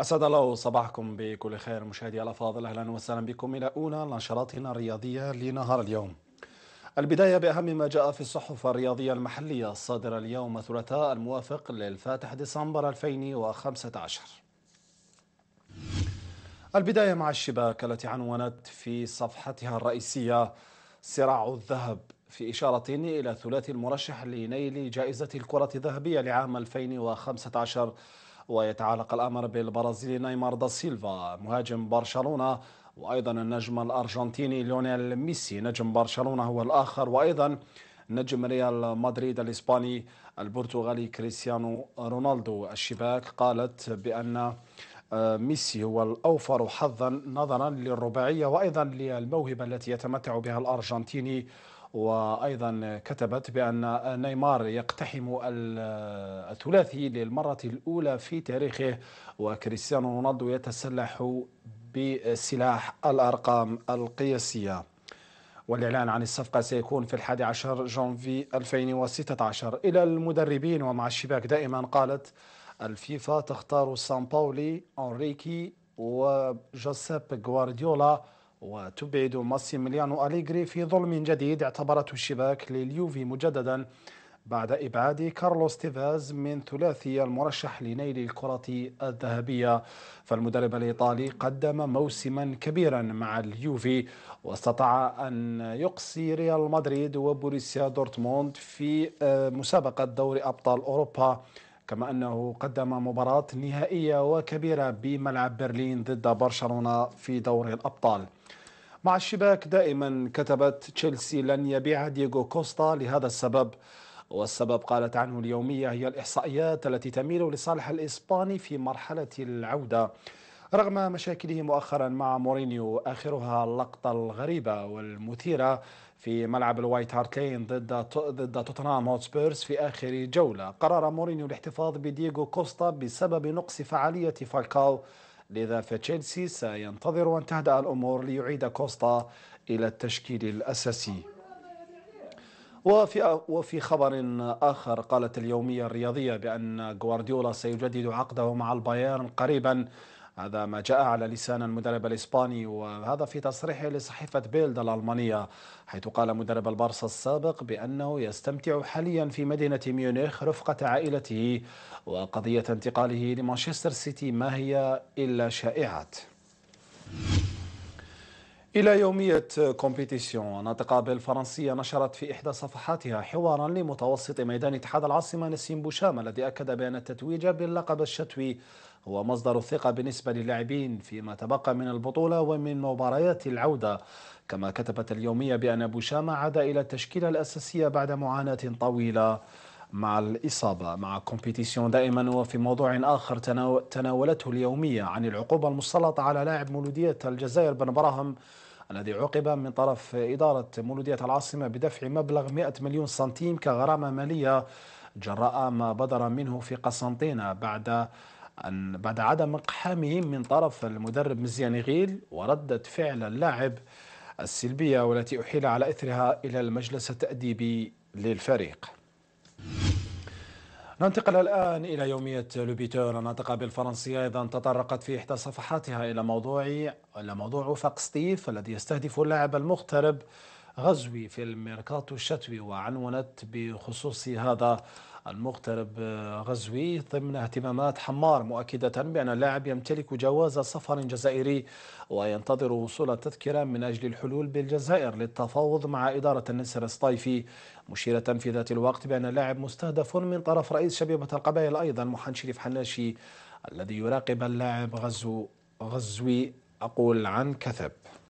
أسعد الله صباحكم بكل خير مشاهدي الأفاضل أهلا وسهلا بكم إلى أولى نشراتنا الرياضية لنهار اليوم البداية بأهم ما جاء في الصحف الرياضية المحلية الصادرة اليوم الثلاثاء الموافق للفاتح ديسمبر 2015 البداية مع الشباك التي عنونت في صفحتها الرئيسية صراع الذهب في إشارة إلى ثلاثي المرشح لنيل جائزة الكرة الذهبية لعام 2015 ويتعلق الأمر بالبرازيلي نيمار دا سيلفا مهاجم برشلونة وأيضا النجم الأرجنتيني ليونيل ميسي نجم برشلونة هو الآخر وأيضا نجم ريال مدريد الإسباني البرتغالي كريستيانو رونالدو الشباك قالت بأن آه، ميسي هو الأوفر حظا نظرا للرباعية وأيضا للموهبة التي يتمتع بها الأرجنتيني وأيضا كتبت بأن نيمار يقتحم الثلاثي للمرة الأولى في تاريخه وكريستيانو رونالدو يتسلح بسلاح الأرقام القياسية والإعلان عن الصفقة سيكون في الحادي عشر جانفي 2016 إلى المدربين ومع الشباك دائما قالت الفيفا تختار سان باولي أنريكي وجوسيب غوارديولا وتبعد ماسيميليانو أليغري في ظلم جديد اعتبرته الشباك لليوفي مجددا بعد إبعاد كارلوس تيفاز من ثلاثي المرشح لنيل الكرة الذهبية فالمدرب الإيطالي قدم موسما كبيرا مع اليوفي واستطاع أن يقصي ريال مدريد وبوريسيا دورتموند في آه، مسابقة دوري أبطال أوروبا كما أنه قدم مباراة نهائية وكبيرة بملعب برلين ضد برشلونة في دور الأبطال مع الشباك دائما كتبت تشيلسي لن يبيع ديغو كوستا لهذا السبب والسبب قالت عنه اليومية هي الإحصائيات التي تميل لصالح الإسباني في مرحلة العودة رغم مشاكله مؤخرا مع مورينيو آخرها اللقطة الغريبة والمثيرة في ملعب الوايت هارت لين ضد ضد توتنهام هوتسبيرز في اخر جوله، قرر مورينيو الاحتفاظ بديغو كوستا بسبب نقص فعاليه فالكاو لذا فتشيلسي سينتظر ان تهدأ الامور ليعيد كوستا الى التشكيل الاساسي. وفي وفي خبر اخر قالت اليوميه الرياضيه بان غوارديولا سيجدد عقده مع البايرن قريبا هذا ما جاء على لسان المدرب الإسباني وهذا في تصريحه لصحيفة بيلد الألمانية حيث قال مدرب البارسا السابق بأنه يستمتع حاليا في مدينة ميونخ رفقة عائلته وقضية انتقاله لمانشستر سيتي ما هي إلا شائعات إلى يومية كومبيتيسيون نتقابل الفرنسية نشرت في إحدى صفحاتها حوارا لمتوسط ميدان اتحاد العاصمة نسيم بوشام الذي أكد بأن التتويج باللقب الشتوي هو مصدر الثقة بالنسبة للاعبين فيما تبقى من البطولة ومن مباريات العودة كما كتبت اليومية بأن بوشام عاد إلى التشكيلة الأساسية بعد معاناة طويلة مع الإصابة مع كومبيتيسيون دائما وفي موضوع آخر تناولته اليومية عن العقوبة المسلطة على لاعب مولودية الجزائر بن براهم الذي عوقب من طرف إدارة مولودية العاصمة بدفع مبلغ 100 مليون سنتيم كغرامة مالية جراء ما بدر منه في قسنطينة بعد أن بعد عدم اقحامهم من طرف المدرب مزيان غيل وردة فعل اللاعب السلبية والتي أحيل على إثرها إلى المجلس التأديبي للفريق ننتقل الآن إلى يومية لوبيتور الناطقة بالفرنسية أيضا تطرقت في إحدى صفحاتها إلى موضوع إلى موضوع ستيف الذي يستهدف اللاعب المغترب غزوي في الميركاتو الشتوي وعنونت بخصوص هذا المغترب غزوي ضمن اهتمامات حمار مؤكدة بأن اللاعب يمتلك جواز سفر جزائري وينتظر وصول التذكرة من أجل الحلول بالجزائر للتفاوض مع إدارة النسر الصيفي مشيرة في ذات الوقت بأن اللاعب مستهدف من طرف رئيس شبيبة القبائل أيضا محن شريف حناشي الذي يراقب اللاعب غزو غزوي أقول عن كثب